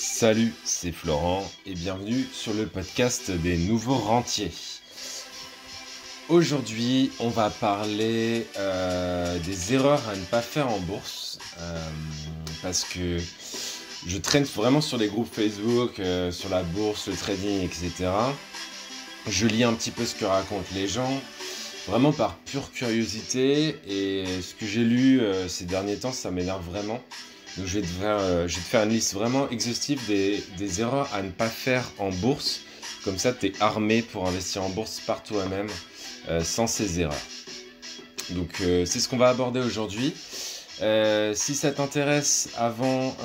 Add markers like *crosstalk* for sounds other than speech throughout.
Salut, c'est Florent et bienvenue sur le podcast des nouveaux rentiers. Aujourd'hui, on va parler euh, des erreurs à ne pas faire en bourse euh, parce que je traîne vraiment sur les groupes Facebook, euh, sur la bourse, le trading, etc. Je lis un petit peu ce que racontent les gens, vraiment par pure curiosité et ce que j'ai lu ces derniers temps, ça m'énerve vraiment. Euh, je vais, te faire, une liste vraiment exhaustive des, erreurs à ne pas faire en bourse. Comme ça, tu es armé pour investir en bourse par toi-même euh, sans ces erreurs. Donc euh, c'est ce qu'on va aborder aujourd'hui. si ça t'intéresse, avant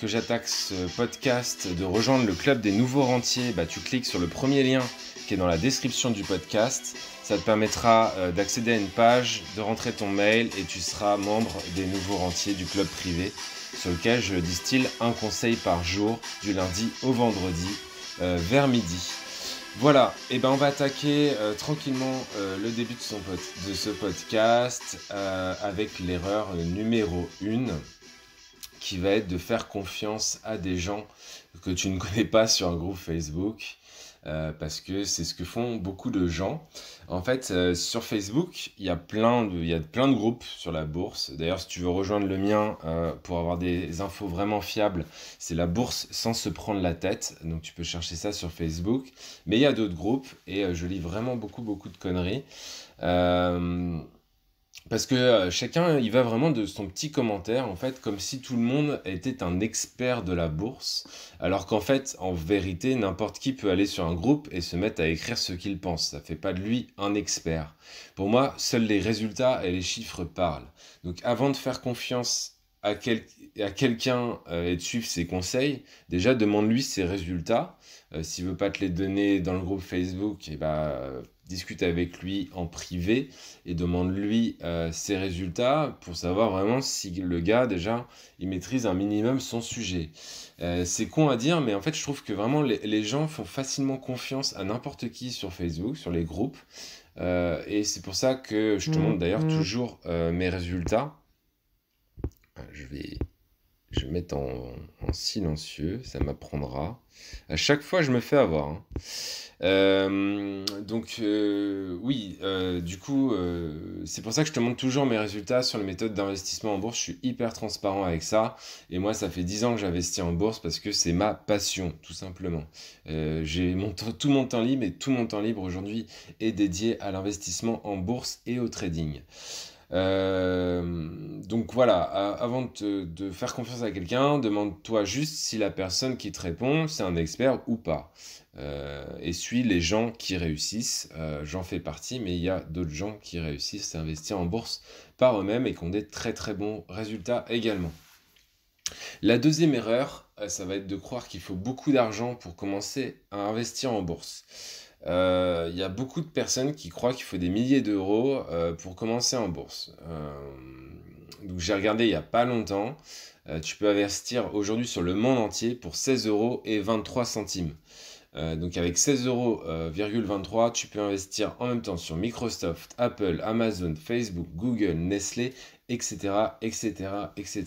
que j'attaque ce podcast, de rejoindre le club des nouveaux rentiers, bah, tu cliques sur le premier lien qui est dans la description du podcast. Ça te permettra d'accéder à une page, de rentrer ton mail et tu seras membre des nouveaux rentiers du club privé sur lequel je distille un conseil par jour du lundi au vendredi euh, vers midi. Voilà, et eh ben on va attaquer euh, tranquillement euh, le début de, son de ce podcast avec l'erreur numéro 1 qui va être de faire confiance à des gens que tu ne connais pas sur un groupe Facebook euh, parce que c'est ce que font beaucoup de gens. En fait, euh, sur Facebook, il y a plein de, il y a plein de groupes sur la bourse. D'ailleurs, si tu veux rejoindre le mien euh, pour avoir des infos vraiment fiables, c'est la bourse sans se prendre la tête. Donc, tu peux chercher ça sur Facebook. Mais il y a d'autres groupes et je lis vraiment beaucoup, beaucoup de conneries parce que euh, chacun il va vraiment de son petit commentaire en fait comme si tout le monde était un expert de la bourse alors qu'en fait en vérité n'importe qui peut aller sur un groupe et se mettre à écrire ce qu'il pense ça fait pas de lui un expert pour moi seuls les résultats et les chiffres parlent donc avant de faire confiance à quelqu'un, à quelqu'un euh, et de suivre ses conseils, déjà demande-lui ses résultats. Euh, s'il veut pas te les donner dans le groupe Facebook, bah, discute avec lui en privé et demande-lui euh, ses résultats pour savoir vraiment si le gars, déjà, il maîtrise un minimum son sujet. C'est con à dire, mais en fait, je trouve que vraiment les, les gens font facilement confiance à n'importe qui sur Facebook, sur les groupes. et c'est pour ça que je te mmh, montre d'ailleurs mmh. toujours mes résultats je vais je vais en, silencieux, ça m'apprendra. À chaque fois, je me fais avoir. Hein. Euh, donc, euh, oui, euh, du coup, c'est pour ça que je te montre toujours mes résultats sur les méthodes d'investissement en bourse. Je suis hyper transparent avec ça. Et moi, ça fait 10 ans que j'investis en bourse parce que c'est ma passion, tout simplement. J'ai tout mon temps libre et tout mon temps libre aujourd'hui est dédié à l'investissement en bourse et au trading. Euh, donc voilà, avant de, faire confiance à quelqu'un, demande-toi juste si la personne qui te répond, c'est un expert ou pas. Euh, et suis les gens qui réussissent. Euh, j'en fais partie, mais il y a d'autres gens qui réussissent à investir en bourse par eux-mêmes et qui ont des très très bons résultats également. La deuxième erreur, ça va être de croire qu'il faut beaucoup d'argent pour commencer à investir en bourse il euh, y a beaucoup de personnes qui croient qu'il faut des milliers d'euros euh, pour commencer en bourse. Euh, donc j'ai regardé il n'y a pas longtemps, tu peux investir aujourd'hui sur le monde entier pour 16 euros et 23 centimes. Euh, donc avec euros, euh, tu peux investir en même temps sur Microsoft, Apple, Amazon, Facebook, Google, Nestlé, etc. etc. etc.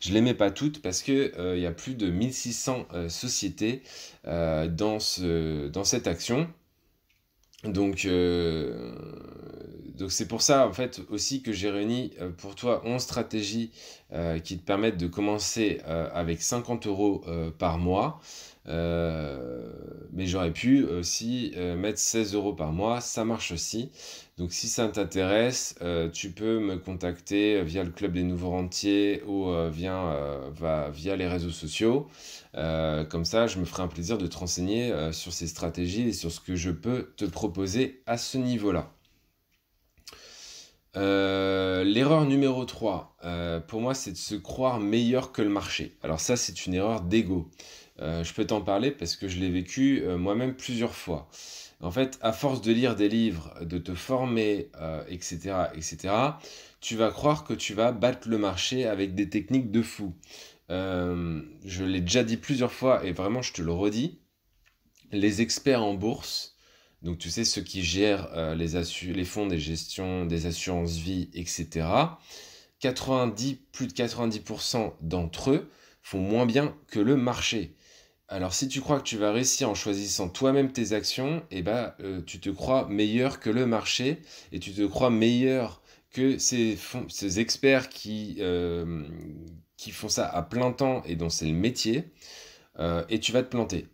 Je ne les mets pas toutes parce qu'il euh, y a plus de 1600 sociétés dans, cette action. Donc, donc c'est pour ça en fait aussi que j'ai réuni euh, pour toi 11 stratégies euh, qui te permettent de commencer euh, avec 50 euros par mois. mais j'aurais pu aussi mettre 16 euros par mois, ça marche aussi. Donc si ça t'intéresse, tu peux me contacter via le club des nouveaux rentiers ou via les réseaux sociaux. comme ça, je me ferai un plaisir de te renseigner sur ces stratégies et sur ce que je peux te proposer à ce niveau-là. Euh, l'erreur numéro 3, euh, pour moi, c'est de se croire meilleur que le marché. Alors ça, c'est une erreur d'ego. Euh, je peux t'en parler parce que je l'ai vécu moi-même plusieurs fois. En fait, à force de lire des livres, de te former, etc., etc., tu vas croire que tu vas battre le marché avec des techniques de fou. je l'ai déjà dit plusieurs fois et vraiment, je te le redis. Les experts en bourse, donc, tu sais, ceux qui gèrent euh, les, fonds des gestions des assurances vie, etc., 90, plus de 90% d'entre eux font moins bien que le marché. Alors, si tu crois que tu vas réussir en choisissant toi-même tes actions, eh ben, euh, tu te crois meilleur que le marché et tu te crois meilleur que ces, experts qui, euh, qui font ça à plein temps et dont c'est le métier, et tu vas te planter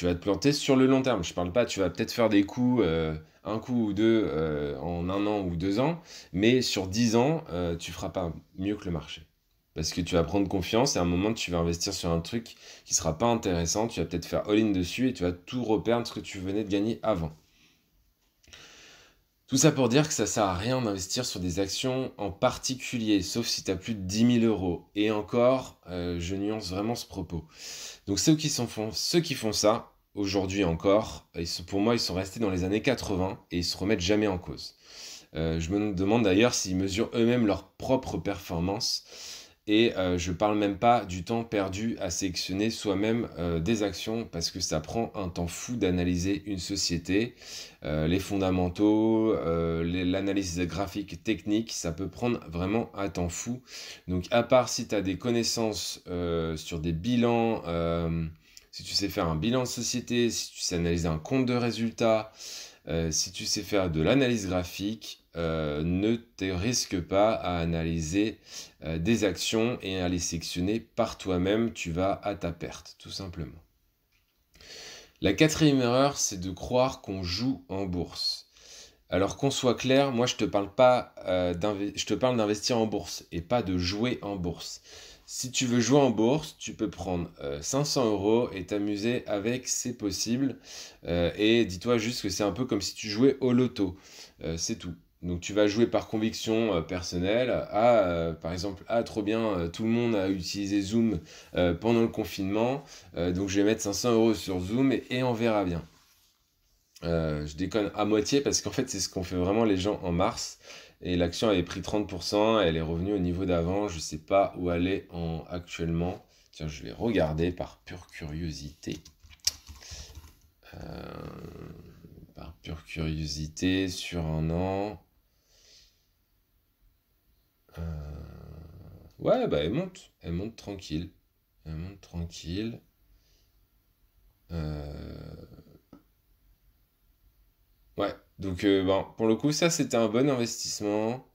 tu vas te planter sur le long terme. Je ne parle pas, tu vas peut-être faire des coups, euh, un coup ou deux euh, en un an ou deux ans, mais sur dix ans, euh, tu feras pas mieux que le marché. Parce que tu vas prendre confiance et à un moment, tu vas investir sur un truc qui ne sera pas intéressant, tu vas peut-être faire all-in dessus et tu vas tout reperdre ce que tu venais de gagner avant. Tout ça pour dire que ça sert à rien d'investir sur des actions en particulier, sauf si tu as plus de 10 000 euros. Et encore, euh, je nuance vraiment ce propos. Donc ceux qui, font, ceux qui font ça, aujourd'hui encore, ils pour moi, ils sont restés dans les années 80 et ils se remettent jamais en cause. Euh, je me demande d'ailleurs s'ils mesurent eux-mêmes leur propre performance et euh, je parle même pas du temps perdu à sélectionner soi-même euh, des actions parce que ça prend un temps fou d'analyser une société, euh, les fondamentaux, l'analyse graphique technique, ça peut prendre vraiment un temps fou. Donc à part si tu as des connaissances sur des bilans si tu sais faire un bilan de société, si tu sais analyser un compte de résultats, euh, si tu sais faire de l'analyse graphique, euh, ne te risque pas à analyser euh, des actions et à les sectionner par toi-même, tu vas à ta perte, tout simplement. La quatrième erreur, c'est de croire qu'on joue en bourse. Alors qu'on soit clair, moi je te parle pas je d'investir en bourse et pas de jouer en bourse. Si tu veux jouer en bourse, tu peux prendre 500 euh, euros et t'amuser avec, c'est possible. Euh, et dis-toi juste que c'est un peu comme si tu jouais au loto. Euh, c'est tout. Donc tu vas jouer par conviction personnelle. Ah, par exemple, ah, trop bien, tout le monde a utilisé Zoom pendant le confinement. donc je vais mettre 500 euros sur Zoom et, et on verra bien. je déconne à moitié parce qu'en fait c'est ce qu'on fait vraiment les gens en mars et l'action avait pris 30%, elle est revenue au niveau d'avant, je ne sais pas où elle est en actuellement. Tiens, je vais regarder par pure curiosité. Euh, par pure curiosité, sur un an. Euh, ouais, bah elle monte, elle monte tranquille. Elle monte tranquille. Euh, ouais, donc, euh, ben, pour le coup, ça, c'était un bon investissement.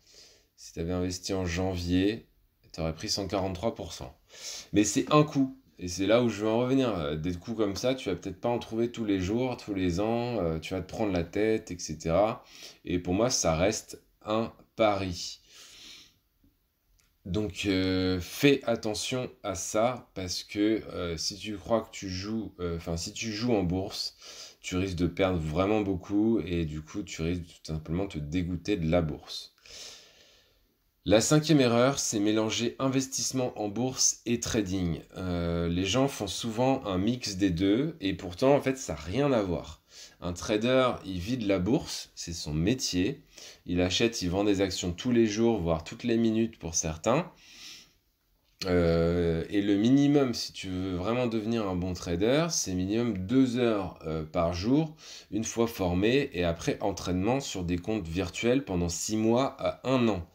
Si tu avais investi en janvier, tu aurais pris 143%. Mais c'est un coup. Et c'est là où je veux en revenir. Des coups comme ça, tu vas peut-être pas en trouver tous les jours, tous les ans, euh, tu vas te prendre la tête, etc. Et pour moi, ça reste un pari. Donc euh, fais attention à ça parce que si tu crois que tu joues, enfin si tu joues en bourse, tu risques de perdre vraiment beaucoup et du coup, tu risques tout simplement de te dégoûter de la bourse. La cinquième erreur, c'est mélanger investissement en bourse et trading. Euh, les gens font souvent un mix des deux et pourtant, en fait, ça n'a rien à voir. Un trader, il vit de la bourse, c'est son métier. Il achète, il vend des actions tous les jours, voire toutes les minutes pour certains. Euh, et le minimum, si tu veux vraiment devenir un bon trader, c'est minimum 2 heures euh, par jour, une fois formé et après entraînement sur des comptes virtuels pendant 6 mois à 1 an.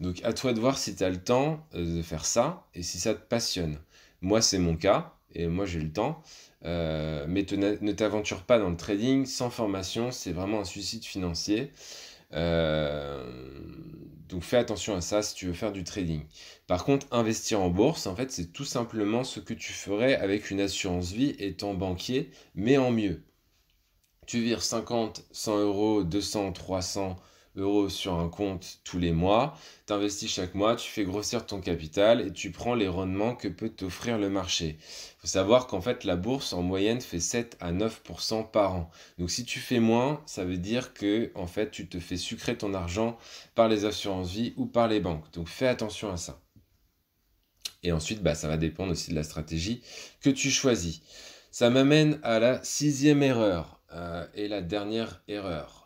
Donc à toi de voir si tu as le temps euh, de faire ça et si ça te passionne. Moi, c'est mon cas et moi, j'ai le temps. mais ne t'aventure pas dans le trading sans formation, c'est vraiment un suicide financier. Euh, donc fais attention à ça si tu veux faire du trading. Par contre, investir en bourse, en fait, c'est tout simplement ce que tu ferais avec une assurance vie et étant banquier, mais en mieux. Tu vires 50, 100 euros, 200, 300 euros sur un compte tous les mois, tu investis chaque mois, tu fais grossir ton capital et tu prends les rendements que peut t'offrir le marché. Il faut savoir qu'en fait la bourse en moyenne fait 7 à 9% par an. Donc si tu fais moins, ça veut dire que en fait tu te fais sucrer ton argent par les assurances-vie ou par les banques. Donc fais attention à ça. Et ensuite, bah, ça va dépendre aussi de la stratégie que tu choisis. Ça m'amène à la sixième erreur euh, et la dernière erreur.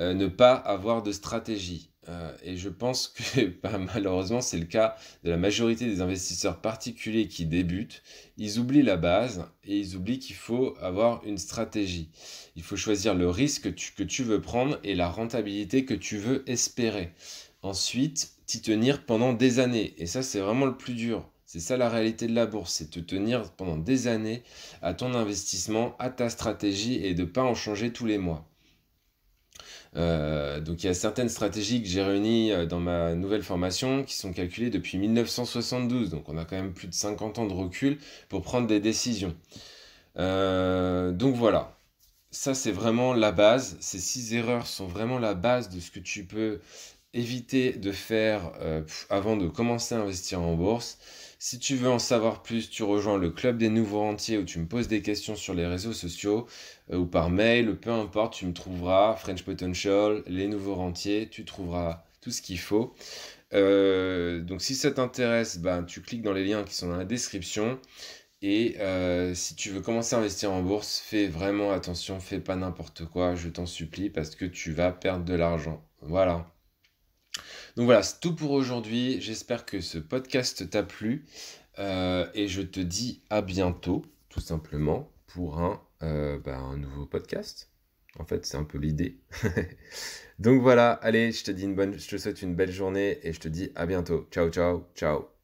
Euh, ne pas avoir de stratégie. Euh, et je pense que *laughs* bah, malheureusement c'est le cas de la majorité des investisseurs particuliers qui débutent. Ils oublient la base et ils oublient qu'il faut avoir une stratégie. Il faut choisir le risque que tu, veux prendre et la rentabilité que tu veux espérer. Ensuite, t'y tenir pendant des années. Et ça c'est vraiment le plus dur. C'est ça la réalité de la bourse, c'est te tenir pendant des années à ton investissement, à ta stratégie et de ne pas en changer tous les mois. Euh, donc il y a certaines stratégies que j'ai réunies euh, dans ma nouvelle formation qui sont calculées depuis 1972, donc on a quand même plus de 50 ans de recul pour prendre des décisions. Euh, donc voilà, ça c'est vraiment la base, ces six erreurs sont vraiment la base de ce que tu peux éviter de faire avant de commencer à investir en bourse. Si tu veux en savoir plus, tu rejoins le club des nouveaux rentiers où tu me poses des questions sur les réseaux sociaux euh, ou par mail, peu importe, tu me trouveras French Potential, les nouveaux rentiers, tu trouveras tout ce qu'il faut. Euh, donc si ça t'intéresse, bah, tu cliques dans les liens qui sont dans la description. Et euh, si tu veux commencer à investir en bourse, fais vraiment attention, fais pas n'importe quoi, je t'en supplie, parce que tu vas perdre de l'argent. Voilà. Donc voilà, c'est tout pour aujourd'hui. J'espère que ce podcast t'a plu. Euh, et je te dis à bientôt, tout simplement, pour un, euh, bah, un nouveau podcast. En fait, c'est un peu l'idée. *laughs* Donc voilà, allez, je te dis une bonne, je te souhaite une belle journée et je te dis à bientôt. Ciao, ciao, ciao.